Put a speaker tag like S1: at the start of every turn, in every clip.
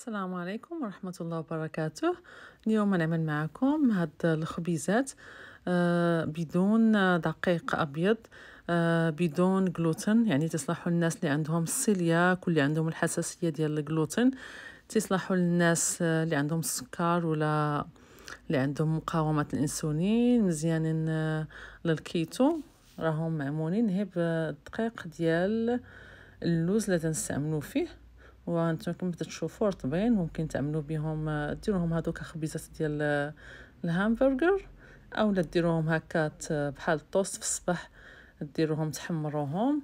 S1: السلام عليكم ورحمة الله وبركاته اليوم نعمل معكم هاد الخبيزات آه، بدون دقيق أبيض آه، بدون جلوتين يعني تصلحوا للناس اللي عندهم السلياك اللي عندهم الحساسية ديال الجلوتين تصلحوا للناس اللي عندهم السكر ولا اللي عندهم مقاومة الأنسولين مزيانين آه، للكيتو راهم معمولين هي بالدقيق ديال اللوز اللي تنستعملو فيه وانتم كما تشوفوا رطبين ممكن تعملوا بهم ديروهم هذوك خبيزات ديال الهامبرغر او لا ديروهم هكا بحال الطوست في الصباح ديروهم تحمروهم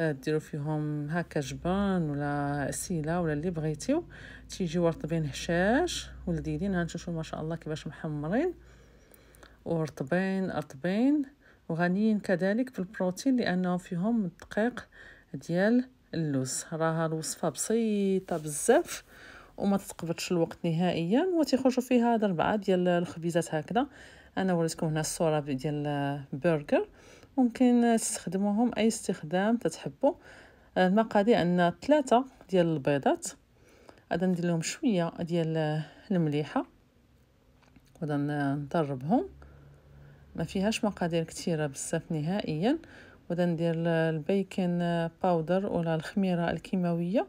S1: ديروا فيهم هكا جبن ولا عسيله ولا اللي بغيتيو تيجيو رطبين هشاش ولذيذين هانتوشو ما شاء الله كيفاش محمرين ورطبين رطبين وغنيين كذلك بالبروتين لانهم فيهم الدقيق ديال اللوز راها الوصفه بسيطه بزاف وما تتقبضش الوقت نهائيا وتخرجوا فيها هاد اربعه ديال الخبيزات هكذا انا وريتكم هنا الصوره ديال البرجر ممكن تستخدموهم اي استخدام تتحبوا آه، المقادير عندنا ثلاثه ديال البيضات غادا ندير لهم شويه ديال المليحه غادا نضربهم ما فيهاش مقادير كثيره بزاف نهائيا ودا ندير البيكن باودر ولا الخميره الكيماويه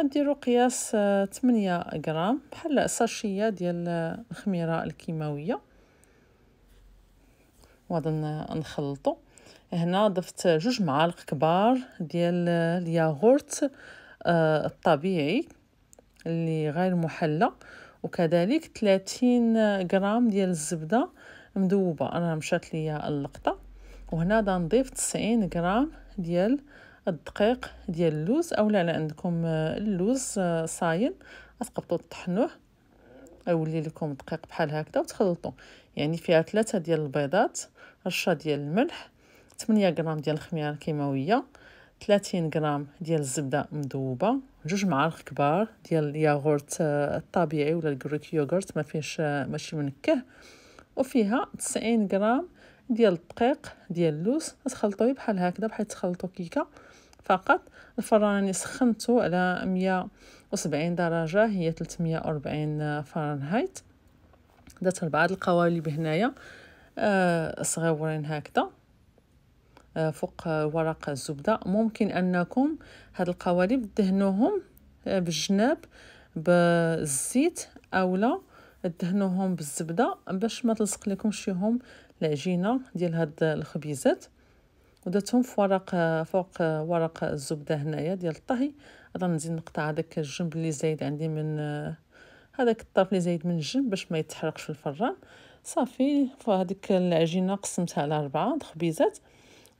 S1: نديرو قياس 8 آه، غرام بحال ساشيه ديال آه، الخميره الكيماويه وغادي نخلطو هنا ضفت جوج معالق كبار ديال آه، الياغورت الطبيعي اللي غير محلى وكذلك 30 غرام ديال الزبده مذوبه انا مشات ليا اللقطه وهنا غنضيف تسعين غرام ديال الدقيق ديال اللوز اولا لا عندكم آه، اللوز آه، صايم غتقبطوا طحنوه اولي لكم دقيق بحال هكذا وتخلطوا يعني فيها ثلاثة ديال البيضات رشه ديال الملح 8 غرام ديال الخميره الكيماويه 30 غرام ديال الزبده مذوبه جوج معالق كبار ديال الياغورت آه، الطبيعي ولا الجريك يوغورت ما فيهش ماشي منكه وفيها 90 غرام ديال الدقيق ديال اللوز تخلطوه بحال هكذا بحال تخلطوا كيكه فقط الفراني سخنته على 170 درجه هي 340 فرنهايت درت اربعه القوالب هنايا آه صغيورين هكذا آه فوق ورق الزبده ممكن انكم هاد القوالب دهنوهم آه، بالجناب بالزيت اولا دهنوهم بالزبده باش ما تلصق لكمش فيهم العجينه ديال هاد الخبيزات ودرتهم في ورق فوق ورق الزبده هنايا ديال الطهي غادا نزيد نقطع هذاك الجنب اللي زايد عندي من هذاك الطرف اللي زايد من الجنب باش ما يتحرقش في الفران صافي فهاديك العجينه قسمتها على اربعه خبيزات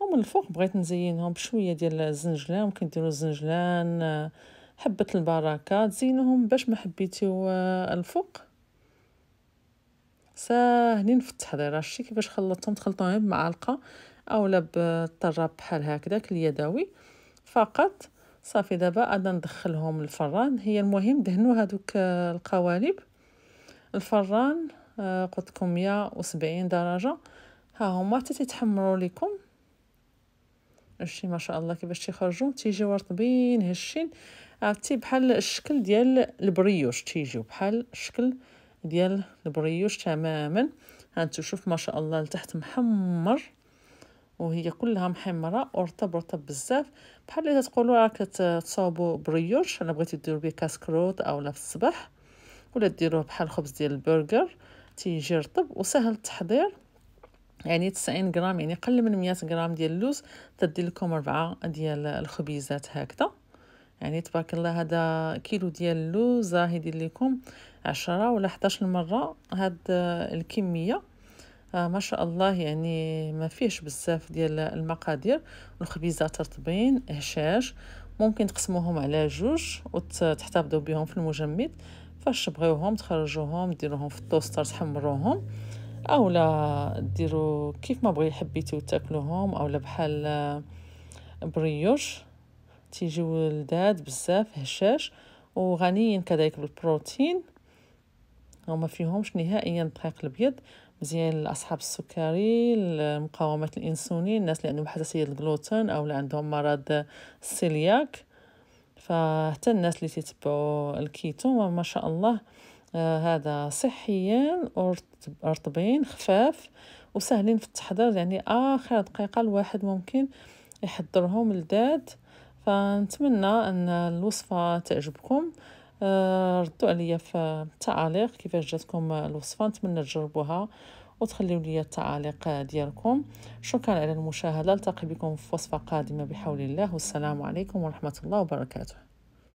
S1: ومن الفوق بغيت نزينهم بشويه ديال الزنجلان ممكن ديروا الزنجلان حبه البركه تزينوهم باش ما حبيتيو الفوق ساهلين في التحضير هادشي كيفاش خلطتهم تخلطوهم بمعلقه اولا بالطراب بحال هكذاك اليدوي فقط صافي دابا غادا ندخلهم الفران هي المهم دهنوا هادوك القوالب الفران آه، قلت لكم 170 درجه ها هما حتى تيتحمروا لكم هادشي ما شاء الله كيفاش تيخرجوا تيجيو رطبين هشين عرفتي بحال الشكل ديال البريوش تيجيو بحال الشكل ديال البريوش تماما هانتو شوف ما شاء الله لتحت محمر وهي كلها محمره ورطب رطب بزاف بحال اللي تقولوا راه كتصاوبوا بريوش انا بغيتي ديروا به كاسكروت اولا في الصباح ولا ديروه بحال خبز ديال البرجر تيجي رطب وسهل التحضير يعني 90 غرام يعني قل من 100 غرام ديال اللوز تدي لكم ربعه ديال الخبيزات هكذا يعني تبارك الله هذا كيلو ديال اللوز راه يدير لكم عشرة ولا 11 مرة هاد الكمية آه، ما شاء الله يعني ما فيهش بزاف ديال المقادير الخبيزة ترطبين هشاش ممكن تقسموهم على جوج وتحتفظوا بهم في المجمد فاش تبغيوهم تخرجوهم ديروهم في التوستر تحمروهم اولا ديرو كيف ما بغي حبيتو تاكلوهم اولا بحال آه، بريوش تيجيو لذاد بزاف هشاش وغنيين كذلك بالبروتين هما فيهمش نهائيا الدقيق الابيض مزيان لاصحاب السكري المقاومه الانسولين الناس اللي عندهم حساسيه الجلوتين او اللي عندهم مرض السيلياك فحتى الناس اللي تتبعوا الكيتو ما شاء الله آه هذا صحيا ورطبين خفاف وسهلين في التحضير يعني اخر دقيقه الواحد ممكن يحضرهم لذات فنتمنى ان الوصفه تعجبكم آه، ردوا عليا في التعاليق كيفاش جاتكم الوصفه نتمنى تجربوها وتخليوا لي التعاليق ديالكم شكرا على المشاهده التقي بكم في وصفه قادمه بحول الله والسلام عليكم ورحمه الله وبركاته